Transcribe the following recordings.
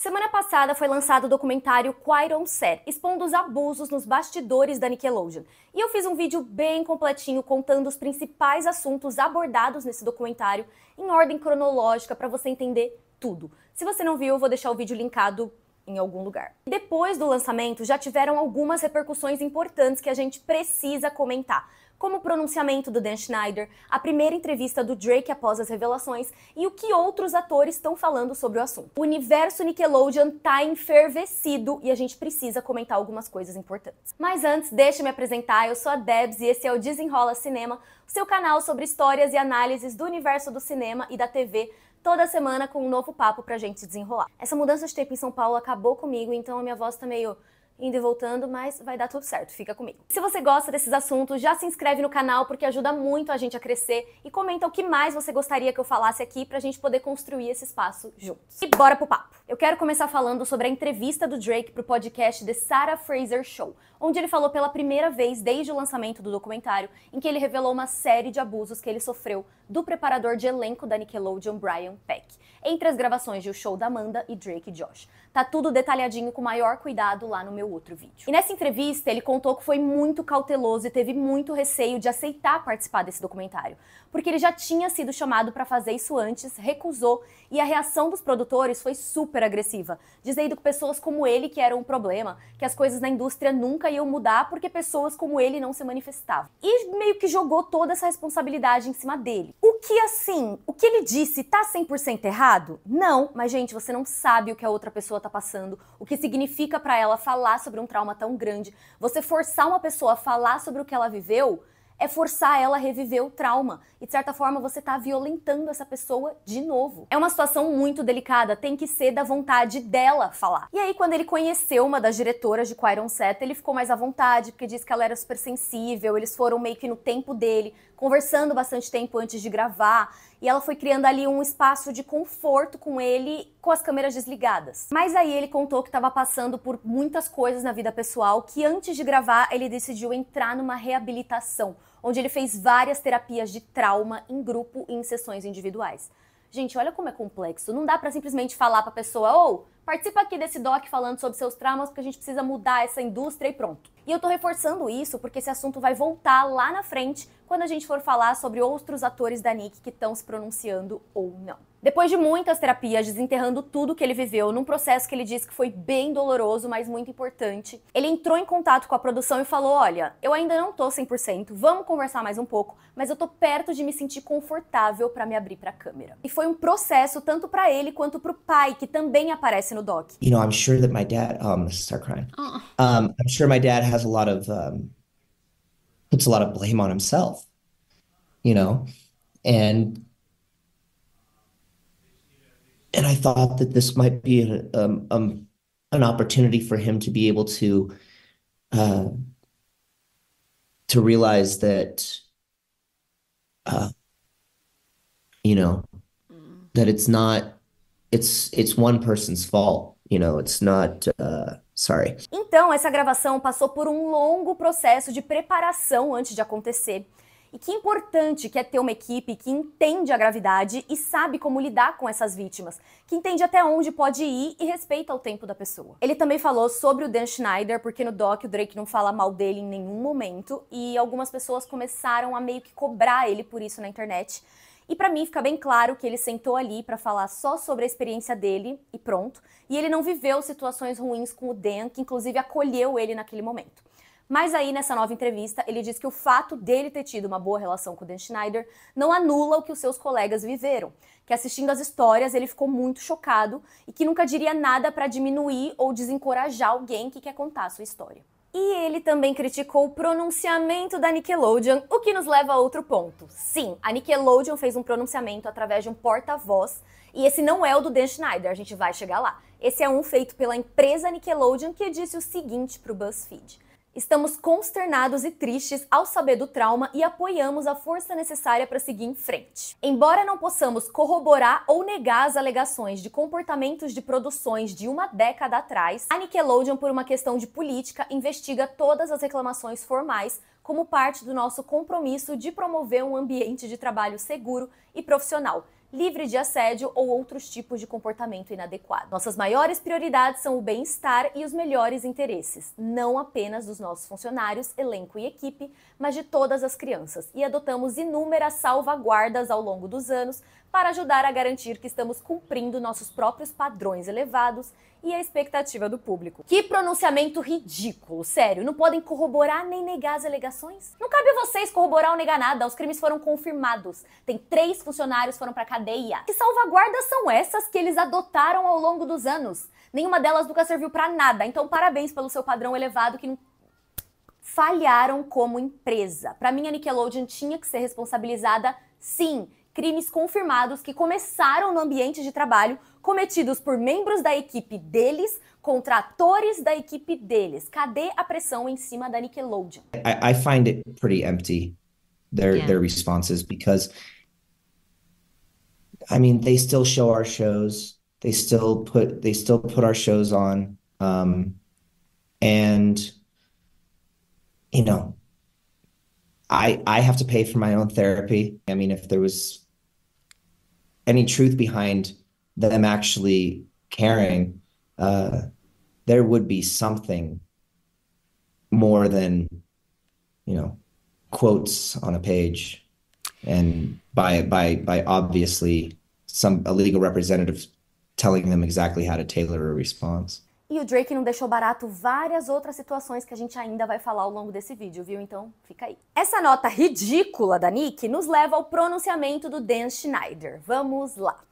Semana passada foi lançado o documentário Quiron Set, expondo os abusos nos bastidores da Nickelodeon. E eu fiz um vídeo bem completinho contando os principais assuntos abordados nesse documentário em ordem cronológica para você entender tudo. Se você não viu, eu vou deixar o vídeo linkado em algum lugar. Depois do lançamento, já tiveram algumas repercussões importantes que a gente precisa comentar como o pronunciamento do Dan Schneider, a primeira entrevista do Drake após as revelações e o que outros atores estão falando sobre o assunto. O universo Nickelodeon tá enfervecido e a gente precisa comentar algumas coisas importantes. Mas antes, deixa eu me apresentar. Eu sou a Debs e esse é o Desenrola Cinema, seu canal sobre histórias e análises do universo do cinema e da TV toda semana com um novo papo pra gente desenrolar. Essa mudança de tempo em São Paulo acabou comigo, então a minha voz tá meio indo e voltando, mas vai dar tudo certo, fica comigo. Se você gosta desses assuntos, já se inscreve no canal porque ajuda muito a gente a crescer e comenta o que mais você gostaria que eu falasse aqui pra gente poder construir esse espaço juntos. E bora pro papo! Eu quero começar falando sobre a entrevista do Drake pro podcast The Sarah Fraser Show, onde ele falou pela primeira vez desde o lançamento do documentário, em que ele revelou uma série de abusos que ele sofreu do preparador de elenco da Nickelodeon, Brian Peck, entre as gravações de O Show da Amanda e Drake e Josh. Tá tudo detalhadinho com maior cuidado lá no meu outro vídeo. E nessa entrevista, ele contou que foi muito cauteloso e teve muito receio de aceitar participar desse documentário, porque ele já tinha sido chamado para fazer isso antes, recusou e a reação dos produtores foi super agressiva, dizendo que pessoas como ele que eram um problema, que as coisas na indústria nunca iam mudar porque pessoas como ele não se manifestavam. E meio que jogou toda essa responsabilidade em cima dele. O que assim, o que ele disse tá 100% errado? Não, mas gente, você não sabe o que a outra pessoa tá passando, o que significa para ela falar sobre um trauma tão grande. Você forçar uma pessoa a falar sobre o que ela viveu, é forçar ela a reviver o trauma. E de certa forma você está violentando essa pessoa de novo. É uma situação muito delicada, tem que ser da vontade dela falar. E aí, quando ele conheceu uma das diretoras de Quiron Set, ele ficou mais à vontade, porque disse que ela era super sensível, eles foram meio que no tempo dele, conversando bastante tempo antes de gravar. E ela foi criando ali um espaço de conforto com ele, com as câmeras desligadas. Mas aí ele contou que estava passando por muitas coisas na vida pessoal que antes de gravar ele decidiu entrar numa reabilitação onde ele fez várias terapias de trauma em grupo e em sessões individuais. Gente, olha como é complexo. Não dá para simplesmente falar para a pessoa, ou oh, participa aqui desse doc falando sobre seus traumas, porque a gente precisa mudar essa indústria e pronto. E eu tô reforçando isso porque esse assunto vai voltar lá na frente quando a gente for falar sobre outros atores da Nick que estão se pronunciando ou não. Depois de muitas terapias, desenterrando tudo que ele viveu, num processo que ele disse que foi bem doloroso, mas muito importante, ele entrou em contato com a produção e falou: Olha, eu ainda não tô 100%, vamos conversar mais um pouco, mas eu tô perto de me sentir confortável para me abrir para a câmera. E foi um processo tanto para ele quanto para o pai, que também aparece no doc. You know, I'm sure that my dad, oh, gonna start crying. Um, I'm sure my dad has a lot of um... puts a lot of blame on himself, you know? And and I thought that this might be a, um, um, an opportunity for him to be able to uh, to realize that uh, you know mm. that it's not it's it's one person's fault You know, it's not uh, sorry. Então, essa gravação passou por um longo processo de preparação antes de acontecer. E que importante que é ter uma equipe que entende a gravidade e sabe como lidar com essas vítimas, que entende até onde pode ir e respeita o tempo da pessoa. Ele também falou sobre o Dan Schneider, porque no doc o Drake não fala mal dele em nenhum momento e algumas pessoas começaram a meio que cobrar ele por isso na internet. E para mim fica bem claro que ele sentou ali para falar só sobre a experiência dele e pronto. E ele não viveu situações ruins com o Dan, que inclusive acolheu ele naquele momento. Mas aí, nessa nova entrevista, ele diz que o fato dele ter tido uma boa relação com o Dan Schneider não anula o que os seus colegas viveram. Que assistindo as histórias ele ficou muito chocado e que nunca diria nada para diminuir ou desencorajar alguém que quer contar a sua história. E ele também criticou o pronunciamento da Nickelodeon, o que nos leva a outro ponto. Sim, a Nickelodeon fez um pronunciamento através de um porta-voz, e esse não é o do Dan Schneider, a gente vai chegar lá. Esse é um feito pela empresa Nickelodeon que disse o seguinte para o BuzzFeed. Estamos consternados e tristes ao saber do trauma e apoiamos a força necessária para seguir em frente. Embora não possamos corroborar ou negar as alegações de comportamentos de produções de uma década atrás, a Nickelodeon, por uma questão de política, investiga todas as reclamações formais como parte do nosso compromisso de promover um ambiente de trabalho seguro e profissional livre de assédio ou outros tipos de comportamento inadequado. Nossas maiores prioridades são o bem-estar e os melhores interesses, não apenas dos nossos funcionários, elenco e equipe, mas de todas as crianças, e adotamos inúmeras salvaguardas ao longo dos anos para ajudar a garantir que estamos cumprindo nossos próprios padrões elevados e a expectativa do público. Que pronunciamento ridículo, sério. Não podem corroborar nem negar as alegações? Não cabe a vocês corroborar ou negar nada. Os crimes foram confirmados. Tem três funcionários foram para cadeia. Que salvaguardas são essas que eles adotaram ao longo dos anos? Nenhuma delas nunca serviu para nada. Então parabéns pelo seu padrão elevado que não falharam como empresa. Para mim a Nickelodeon tinha que ser responsabilizada sim crimes confirmados que começaram no ambiente de trabalho cometidos por membros da equipe deles contra atores da equipe deles. Cadê a pressão em cima da Nickelodeon? I, I find it pretty empty their yeah. their responses because I mean they still show our shows. They still put they still put our shows on um, and you know I I have to pay for my own therapy. I mean if there was any truth behind them actually caring, uh, there would be something more than, you know, quotes on a page, and by by by obviously some a legal representative telling them exactly how to tailor a response. E o Drake não deixou barato várias outras situações que a gente ainda vai falar ao longo desse vídeo, viu? Então fica aí. Essa nota ridícula da Nick nos leva ao pronunciamento do Dan Schneider. Vamos lá.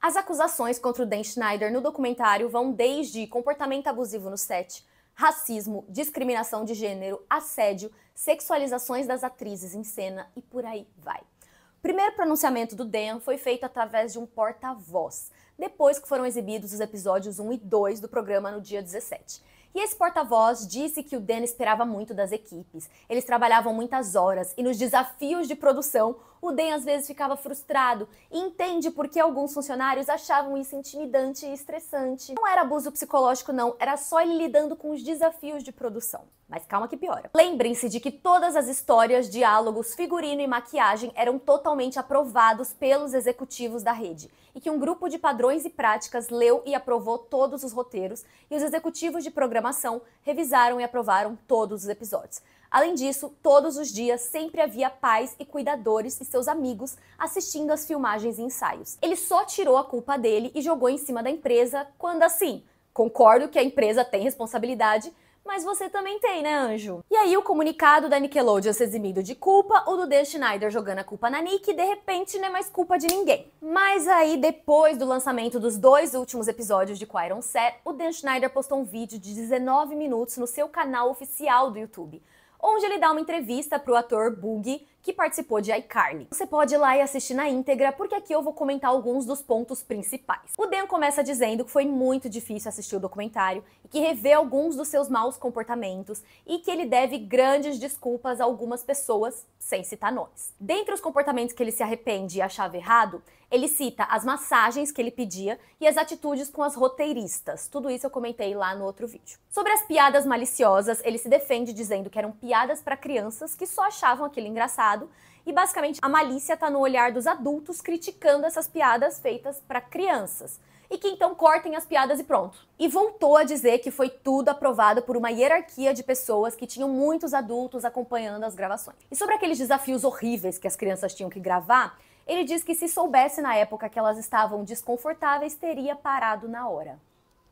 As acusações contra o Dan Schneider no documentário vão desde comportamento abusivo no set, racismo, discriminação de gênero, assédio, sexualizações das atrizes em cena e por aí vai. O primeiro pronunciamento do Dan foi feito através de um porta-voz, depois que foram exibidos os episódios 1 e 2 do programa no dia 17. E esse porta-voz disse que o Dan esperava muito das equipes. Eles trabalhavam muitas horas e nos desafios de produção o Den às vezes ficava frustrado e entende por que alguns funcionários achavam isso intimidante e estressante. Não era abuso psicológico, não, era só ele lidando com os desafios de produção. Mas calma que piora. Lembrem-se de que todas as histórias, diálogos, figurino e maquiagem eram totalmente aprovados pelos executivos da rede e que um grupo de padrões e práticas leu e aprovou todos os roteiros e os executivos de programação revisaram e aprovaram todos os episódios. Além disso, todos os dias sempre havia pais e cuidadores e seus amigos assistindo às filmagens e ensaios. Ele só tirou a culpa dele e jogou em cima da empresa quando assim, concordo que a empresa tem responsabilidade, mas você também tem, né, anjo? E aí, o comunicado da Nickelodeon se eximindo de culpa, o do Dan Schneider jogando a culpa na Nick, de repente não é mais culpa de ninguém. Mas aí, depois do lançamento dos dois últimos episódios de Quiron Set, o Dan Schneider postou um vídeo de 19 minutos no seu canal oficial do YouTube, onde ele dá uma entrevista para o ator Boogie, que participou de iCarly. Você pode ir lá e assistir na íntegra, porque aqui eu vou comentar alguns dos pontos principais. O Dan começa dizendo que foi muito difícil assistir o documentário e que revê alguns dos seus maus comportamentos e que ele deve grandes desculpas a algumas pessoas, sem citar nomes. Dentre os comportamentos que ele se arrepende e achava errado, ele cita as massagens que ele pedia e as atitudes com as roteiristas. Tudo isso eu comentei lá no outro vídeo. Sobre as piadas maliciosas, ele se defende dizendo que eram piadas para crianças que só achavam aquilo engraçado e basicamente a malícia está no olhar dos adultos criticando essas piadas feitas para crianças. E que então cortem as piadas e pronto. E voltou a dizer que foi tudo aprovado por uma hierarquia de pessoas que tinham muitos adultos acompanhando as gravações. E sobre aqueles desafios horríveis que as crianças tinham que gravar, ele diz que se soubesse na época que elas estavam desconfortáveis, teria parado na hora.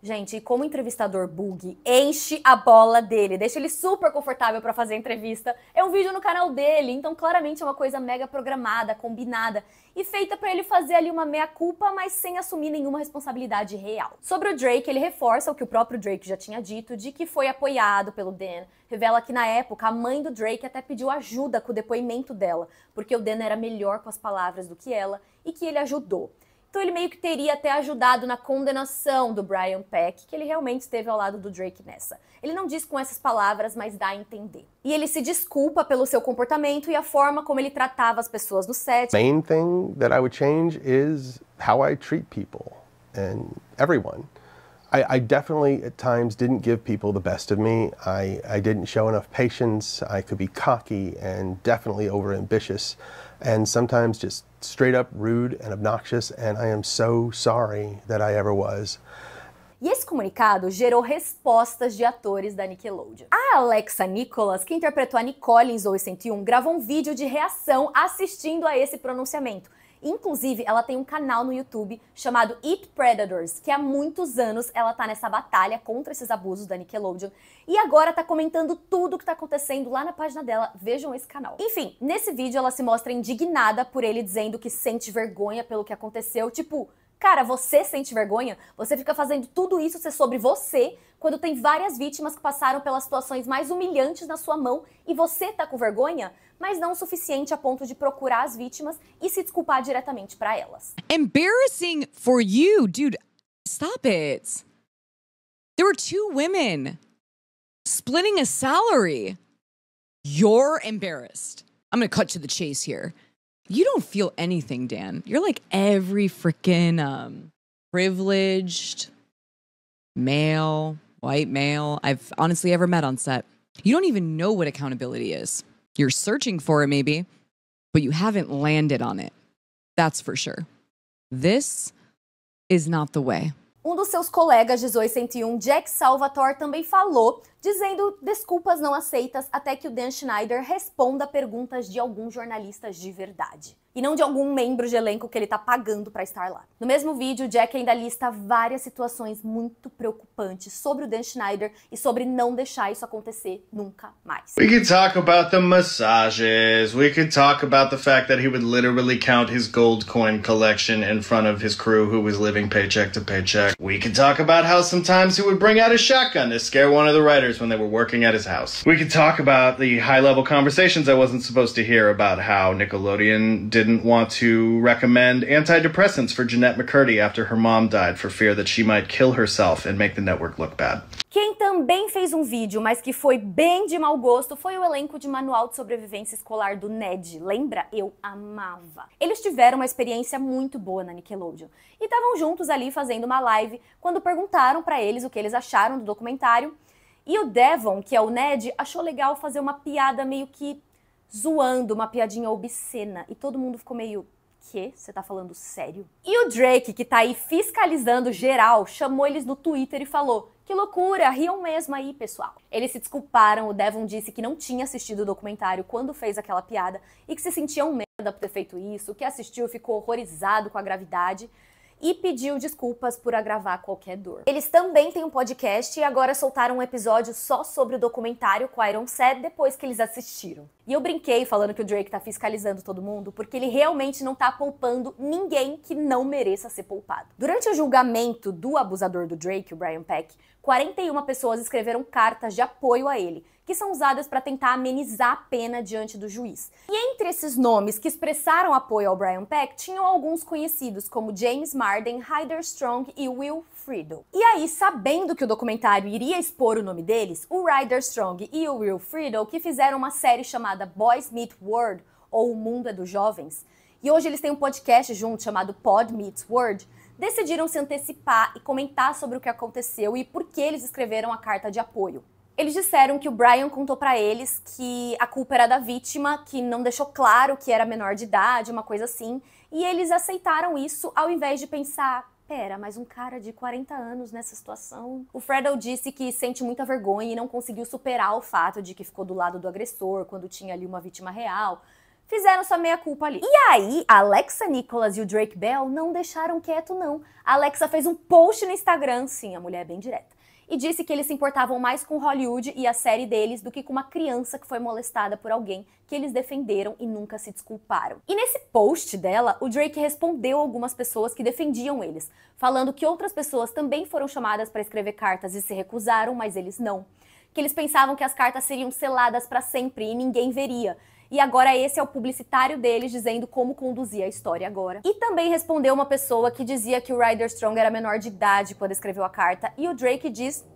Gente, como entrevistador bug, enche a bola dele, deixa ele super confortável para fazer a entrevista. É um vídeo no canal dele, então claramente é uma coisa mega programada, combinada e feita para ele fazer ali uma meia-culpa, mas sem assumir nenhuma responsabilidade real. Sobre o Drake, ele reforça o que o próprio Drake já tinha dito, de que foi apoiado pelo Dan. Revela que na época a mãe do Drake até pediu ajuda com o depoimento dela, porque o Dan era melhor com as palavras do que ela e que ele ajudou. Então ele meio que teria até ajudado na condenação do Brian Peck, que ele realmente esteve ao lado do Drake nessa. Ele não diz com essas palavras, mas dá a entender. E ele se desculpa pelo seu comportamento e a forma como ele tratava as pessoas no set. Main thing that I would change is how I treat people and everyone. I, I definitely at times didn't give people the best of me. I, I didn't show enough patience. I could be cocky and definitely overambitious and sometimes just straight up rude and obnoxious, and I am so sorry that I ever was. E esse comunicado gerou respostas de atores da Nickelodeon. A Alexa Nicholas, que interpretou a Nicole em Zoe 101, gravou um vídeo de reação assistindo a esse pronunciamento. Inclusive, ela tem um canal no YouTube chamado Eat Predators, que há muitos anos ela tá nessa batalha contra esses abusos da Nickelodeon e agora tá comentando tudo o que tá acontecendo lá na página dela. Vejam esse canal. Enfim, nesse vídeo ela se mostra indignada por ele dizendo que sente vergonha pelo que aconteceu, tipo, Cara, você sente vergonha? Você fica fazendo tudo isso ser sobre você quando tem várias vítimas que passaram pelas situações mais humilhantes na sua mão e você tá com vergonha? mas não o suficiente a ponto de procurar as vítimas e se desculpar diretamente para elas. Embarrassing for you, dude. Stop it. There were two women splitting a salary. You're embarrassed. I'm gonna cut to the chase here. you don't feel anything, Dan. You're like every freaking um, privileged male, white male I've honestly ever met on set. You don't even know what accountability is. You're searching for it, maybe, but you haven't landed on it. That's for sure. This is not the way. Um dos seus colegas de 1801, um, Jack Salvatore, também falou dizendo desculpas não aceitas até que o Dan Schneider responda perguntas de alguns jornalistas de verdade. E não de algum membro de elenco que ele tá pagando para estar lá. No mesmo vídeo, Jack ainda lista várias situações muito preocupantes sobre o Dan Schneider e sobre não deixar isso acontecer nunca mais. We could talk about the massages. We could talk about the fact that he would literally count his gold coin collection in front of his crew who was living paycheck to paycheck. We could talk about how sometimes he would bring out a shotgun to scare one of the writers upstairs when they were working at his house. We could talk about the high level conversations I wasn't supposed to hear about how Nickelodeon didn't want to recommend antidepressants for Jeanette McCurdy after her mom died for fear that she might kill herself and make the network look bad. Quem também fez um vídeo, mas que foi bem de mau gosto, foi o elenco de Manual de Sobrevivência Escolar do NED. Lembra? Eu amava. Eles tiveram uma experiência muito boa na Nickelodeon e estavam juntos ali fazendo uma live quando perguntaram para eles o que eles acharam do documentário e o Devon, que é o Ned, achou legal fazer uma piada meio que zoando, uma piadinha obscena. E todo mundo ficou meio. Que? Você tá falando sério? E o Drake, que tá aí fiscalizando geral, chamou eles no Twitter e falou: Que loucura, riam mesmo aí, pessoal. Eles se desculparam, o Devon disse que não tinha assistido o documentário quando fez aquela piada e que se sentiam merda por ter feito isso, que assistiu ficou horrorizado com a gravidade e pediu desculpas por agravar qualquer dor. Eles também têm um podcast e agora soltaram um episódio só sobre o documentário com Iron Set depois que eles assistiram. E eu brinquei falando que o Drake tá fiscalizando todo mundo porque ele realmente não tá poupando ninguém que não mereça ser poupado. Durante o julgamento do abusador do Drake, o Brian Peck, 41 pessoas escreveram cartas de apoio a ele que são usadas para tentar amenizar a pena diante do juiz. E entre esses nomes que expressaram apoio ao Brian Peck, tinham alguns conhecidos, como James Marden, Ryder Strong e Will Friedle. E aí, sabendo que o documentário iria expor o nome deles, o Ryder Strong e o Will Friedle, que fizeram uma série chamada Boys Meet World, ou O Mundo é dos Jovens, e hoje eles têm um podcast junto chamado Pod Meets World, decidiram se antecipar e comentar sobre o que aconteceu e por que eles escreveram a carta de apoio. Eles disseram que o Brian contou para eles que a culpa era da vítima, que não deixou claro que era menor de idade, uma coisa assim, e eles aceitaram isso ao invés de pensar, Pera, mas um cara de 40 anos nessa situação. O Fredo disse que sente muita vergonha e não conseguiu superar o fato de que ficou do lado do agressor quando tinha ali uma vítima real. Fizeram sua meia-culpa ali. E aí, a Alexa Nicholas e o Drake Bell não deixaram quieto, não. A Alexa fez um post no Instagram, sim, a mulher é bem direta e disse que eles se importavam mais com Hollywood e a série deles do que com uma criança que foi molestada por alguém que eles defenderam e nunca se desculparam. E nesse post dela, o Drake respondeu algumas pessoas que defendiam eles, falando que outras pessoas também foram chamadas para escrever cartas e se recusaram, mas eles não que eles pensavam que as cartas seriam seladas para sempre e ninguém veria, e agora esse é o publicitário deles dizendo como conduzir a história agora. E também respondeu uma pessoa que dizia que o Ryder Strong era menor de idade quando escreveu a carta, e o Drake diz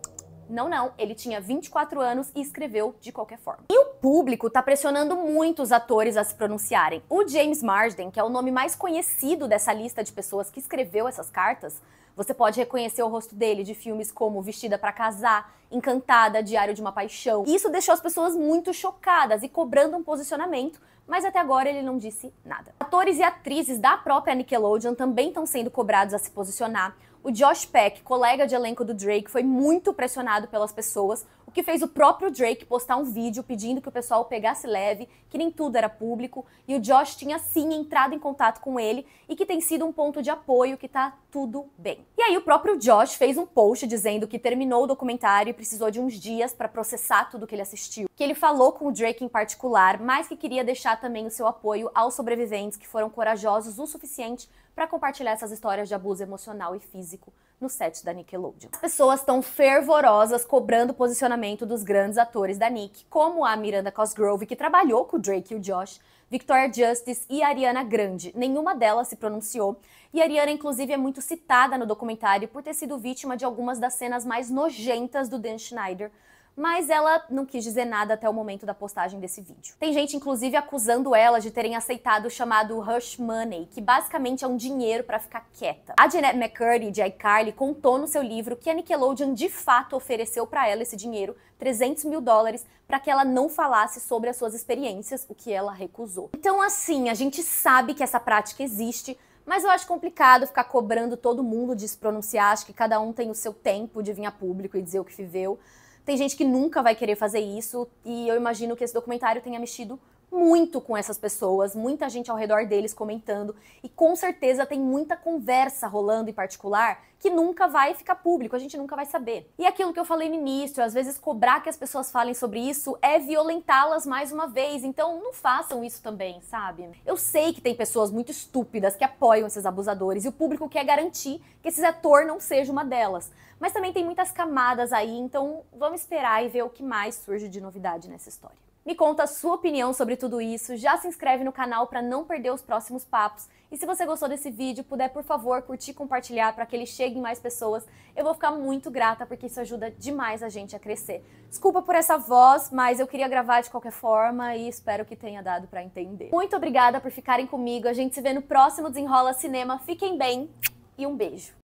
não, não, ele tinha 24 anos e escreveu de qualquer forma. E o público tá pressionando muito os atores a se pronunciarem. O James Marsden, que é o nome mais conhecido dessa lista de pessoas que escreveu essas cartas, você pode reconhecer o rosto dele de filmes como Vestida para Casar, Encantada, Diário de uma Paixão. Isso deixou as pessoas muito chocadas e cobrando um posicionamento, mas até agora ele não disse nada. Atores e atrizes da própria Nickelodeon também estão sendo cobrados a se posicionar. O Josh Peck, colega de elenco do Drake, foi muito pressionado pelas pessoas que fez o próprio Drake postar um vídeo pedindo que o pessoal pegasse leve, que nem tudo era público, e o Josh tinha sim entrado em contato com ele e que tem sido um ponto de apoio, que tá tudo bem. E aí o próprio Josh fez um post dizendo que terminou o documentário e precisou de uns dias para processar tudo que ele assistiu, que ele falou com o Drake em particular, mas que queria deixar também o seu apoio aos sobreviventes que foram corajosos o suficiente para compartilhar essas histórias de abuso emocional e físico no set da Nickelodeon. As pessoas estão fervorosas cobrando o posicionamento dos grandes atores da Nick, como a Miranda Cosgrove, que trabalhou com o Drake e o Josh, Victoria Justice e Ariana Grande. Nenhuma delas se pronunciou, e Ariana, inclusive, é muito citada no documentário por ter sido vítima de algumas das cenas mais nojentas do Dan Schneider mas ela não quis dizer nada até o momento da postagem desse vídeo. Tem gente, inclusive, acusando ela de terem aceitado o chamado hush money, que basicamente é um dinheiro para ficar quieta. A Jeanette McCurdy, de iCarly, contou no seu livro que a Nickelodeon de fato ofereceu para ela esse dinheiro, 300 mil dólares, para que ela não falasse sobre as suas experiências, o que ela recusou. Então, assim, a gente sabe que essa prática existe, mas eu acho complicado ficar cobrando todo mundo de se pronunciar, acho que cada um tem o seu tempo de vir a público e dizer o que viveu. Tem gente que nunca vai querer fazer isso, e eu imagino que esse documentário tenha mexido muito com essas pessoas, muita gente ao redor deles comentando, e com certeza tem muita conversa rolando em particular que nunca vai ficar público, a gente nunca vai saber. E aquilo que eu falei no início, às vezes cobrar que as pessoas falem sobre isso é violentá-las mais uma vez, então não façam isso também, sabe? Eu sei que tem pessoas muito estúpidas que apoiam esses abusadores e o público quer garantir que esse ator não seja uma delas, mas também tem muitas camadas aí, então vamos esperar e ver o que mais surge de novidade nessa história. Me conta a sua opinião sobre tudo isso, já se inscreve no canal para não perder os próximos papos. E se você gostou desse vídeo, puder por favor curtir e compartilhar para que ele chegue em mais pessoas. Eu vou ficar muito grata porque isso ajuda demais a gente a crescer. Desculpa por essa voz, mas eu queria gravar de qualquer forma e espero que tenha dado para entender. Muito obrigada por ficarem comigo. A gente se vê no próximo Desenrola Cinema. Fiquem bem e um beijo.